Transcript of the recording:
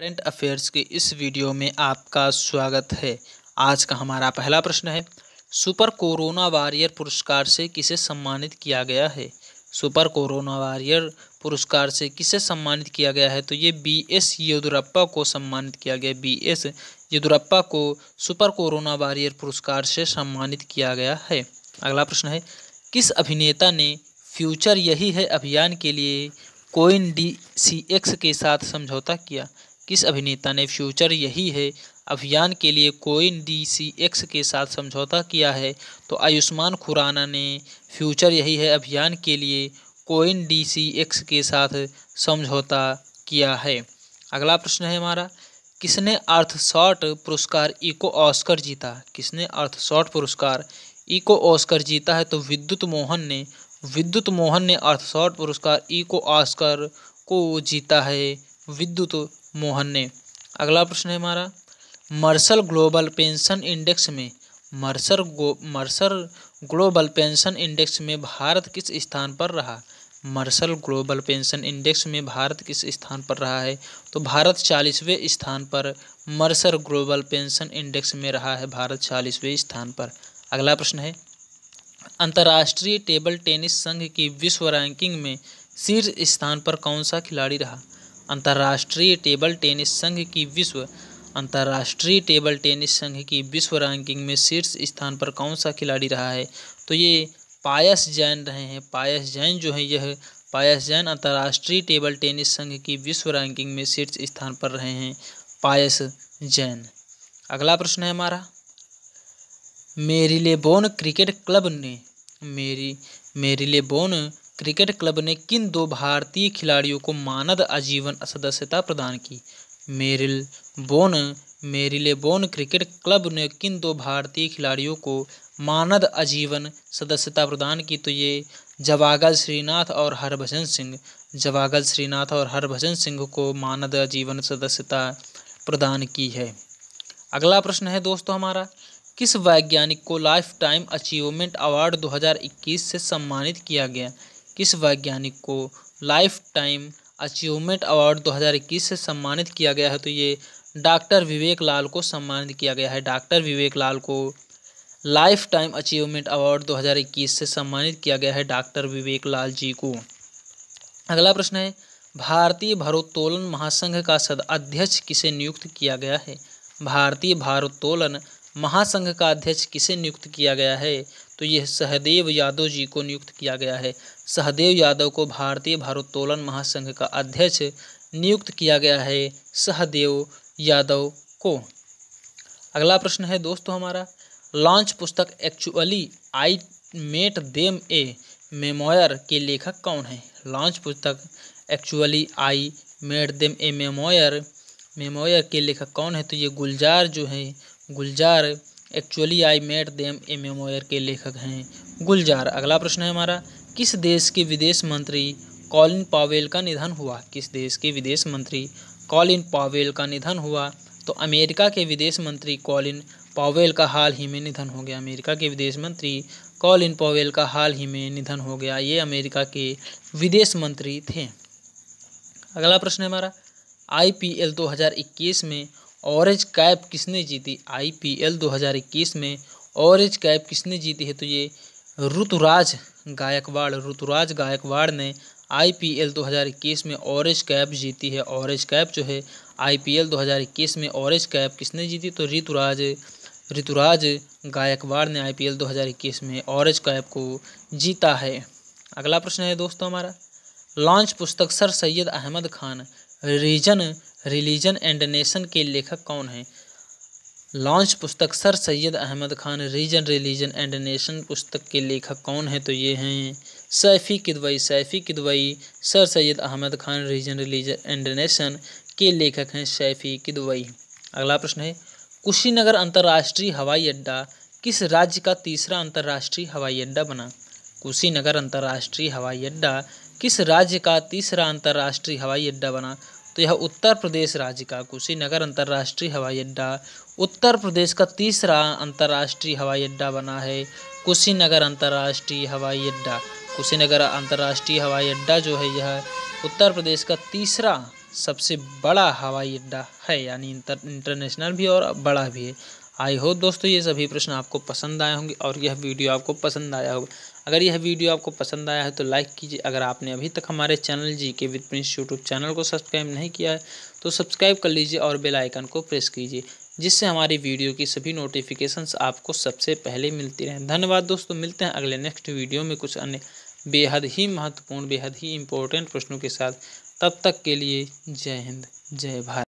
current affairs के इस video में आपका स्वागत है आज का हमारा पहला प्रश्न है सुपर कोरोना वॉरियर पुरस्कार से किसे सम्मानित किया गया है सुपर कोरोना वॉरियर पुरस्कार से किसे सम्मानित किया गया है तो ये बी एस येदुरप्पा को सम्मानित किया गया बी एस येदुरप्पा को सुपर कोरोना वॉरियर पुरस्कार से सम्मानित किया गया है अगला प्रश्न है किस अभिनेता ने फ्यूचर यही है अभियान के लिए कोइन डी सी एक्स के साथ समझौता किया किस अभिनेता ने फ्यूचर यही है अभियान के लिए कोइन डी सी एक्स के साथ समझौता किया है तो आयुष्मान खुराना ने फ्यूचर यही है अभियान के लिए कोइन डी सी एक्स के साथ समझौता किया है अगला प्रश्न है हमारा किसने अर्थशॉट पुरस्कार इको ऑस्कर जीता किसने अर्थशॉट पुरस्कार इको ऑस्कर जीता है तो विद्युत मोहन ने विद्युत मोहन ने अर्थशॉट पुरस्कार इको ऑस्कर को जीता है विद्युत मोहन ने अगला प्रश्न है हमारा मर्सल ग्लोबल पेंशन इंडेक्स में मर्सर गो मर्सर ग्लोबल पेंशन इंडेक्स में भारत किस स्थान पर रहा मर्सल ग्लोबल पेंशन इंडेक्स में भारत किस स्थान पर रहा है तो भारत चालीसवें स्थान पर मर्सर ग्लोबल पेंशन इंडेक्स में रहा है भारत चालीसवें स्थान पर अगला प्रश्न है अंतर्राष्ट्रीय टेबल टेनिस संघ की विश्व रैंकिंग में शीर्ष स्थान पर कौन सा खिलाड़ी रहा अंतर्राष्ट्रीय टेबल टेनिस संघ की विश्व अंतर्राष्ट्रीय टेबल टेनिस संघ की विश्व रैंकिंग में शीर्ष स्थान पर कौन सा खिलाड़ी रहा है तो ये पायस जैन रहे हैं पायस जैन जो है यह पायस जैन अंतर्राष्ट्रीय टेबल टेनिस संघ की विश्व रैंकिंग में शीर्ष स्थान पर रहे हैं पायस जैन अगला प्रश्न है हमारा मेरी क्रिकेट क्लब ने मेरी मेरी क्रिकेट क्लब ने किन दो भारतीय खिलाड़ियों को मानद आजीवन सदस्यता प्रदान की Marylebone Marylebone cricket club ने किन दो भारतीय खिलाड़ियों को मानद आजीवन सदस्यता प्रदान की तो ये जवागल श्रीनाथ और हरभजन सिंह जवागल श्रीनाथ और हरभजन सिंह को मानद आजीवन सदस्यता प्रदान की है अगला प्रश्न है दोस्तों हमारा किस वैज्ञानिक को लाइफ टाइम अचीवमेंट अवार्ड 2021 से सम्मानित किया गया किस वैज्ञानिक को लाइफ टाइम अचीवमेंट अवार्ड 2021 से सम्मानित किया गया है तो ये डॉक्टर विवेक लाल को सम्मानित किया गया है डॉक्टर विवेक लाल को लाइफ टाइम अचीवमेंट अवार्ड 2021 से सम्मानित किया गया है डॉक्टर विवेक लाल जी को अगला प्रश्न है भारतीय भारोत्तोलन महासंघ का सद अध्यक्ष किसे नियुक्त किया गया है भारतीय भारोत्तोलन महासंघ का अध्यक्ष किसे नियुक्त किया गया है तो यह सहदेव यादव जी को नियुक्त किया गया है सहदेव यादव को भारतीय भारोत्तोलन महासंघ का अध्यक्ष नियुक्त किया गया है सहदेव यादव को अगला प्रश्न है दोस्तों हमारा लॉन्च पुस्तक actually I met them a memoir के लेखक कौन हैं लॉन्च पुस्तक actually I met them a memoir memoir के लेखक कौन है तो ये गुलजार जो हैं Gulzar actually I met them a memoir के लेखक हैं गुलजार अगला प्रश्न है हमारा किस देश के विदेश मंत्री कॉलिन पावेल का निधन हुआ किस देश के विदेश मंत्री कॉलिन पावेल का निधन हुआ तो अमेरिका के विदेश मंत्री कॉलिन पावेल का हाल ही में निधन हो गया अमेरिका के विदेश मंत्री कॉलिन पावेल का हाल ही में निधन हो गया ये अमेरिका के विदेश मंत्री थे अगला प्रश्न है हमारा हजार 2021 में ऑरेंज कैप किसने जीती आईपीएल 2021 में ऑरेंज कैप किसने जीती है तो ये ऋतुराज गायकवाड़ ऋतुराज गायकवाड़ ने आईपीएल 2021 में ऑरेंज कैप जीती है ऑरेंज कैप जो है आईपीएल 2021 में ऑरेंज कैप किसने जीती तो ऋतुराज ऋतुराज गायकवाड़ ने आईपीएल 2021 में ऑरेंज कैप को जीता है अगला प्रश्न है दोस्तों हमारा लॉन्च पुस्तक sir Syed Ahmad Khan reason religion and nation के लेखक कौन हैं लॉन्च पुस्तक sir Syed Ahmad Khan reason religion and nation पुस्तक के लेखक कौन है तो ये हैं Saifi Kidwai Saifi Kidwai sir Syed Ahmad Khan reason religion and nation के लेखक हैं सैफ़ी किदवई अगला प्रश्न है कुशीनगर अंतर्राष्ट्रीय हवाई अड्डा किस राज्य का तीसरा अंतर्राष्ट्रीय हवाई अड्डा बना कुशीनगर अंतर्राष्ट्रीय हवाई अड्डा किस राज्य का तीसरा अंतर्राष्ट्रीय हवाई अड्डा बना तो यह उत्तर प्रदेश राज्य का कुशीनगर अंतर्राष्ट्रीय हवाई अड्डा उत्तर प्रदेश का तीसरा अंतर्राष्ट्रीय हवाई अड्डा बना है कुशीनगर अंतर्राष्ट्रीय हवाई अड्डा कुशीनगर अंतर्राष्ट्रीय हवाई अड्डा जो है यह उत्तर प्रदेश का तीसरा सबसे बड़ा हवाई अड्डा है यानी इंटर इंटरनेशनल भी और बड़ा भी है आई होप दोस्तों ये सभी प्रश्न आपको पसंद आए होंगे और यह वीडियो आपको पसंद आया होगा अगर यह वीडियो आपको पसंद आया है तो लाइक कीजिए अगर आपने अभी तक हमारे channel G K with Prince YouTube channel को सब्सक्राइब नहीं किया है तो सब्सक्राइब कर लीजिए और बेल आइकन को प्रेस कीजिए जिससे हमारी वीडियो की सभी नोटिफिकेशंस आपको सबसे पहले मिलती रहें धन्यवाद दोस्तों मिलते हैं अगले नेक्स्ट वीडियो में कुछ अन्य बेहद ही महत्वपूर्ण बेहद ही इम्पोर्टेंट प्रश्नों के साथ तब तक के लिए जय हिंद जय भारत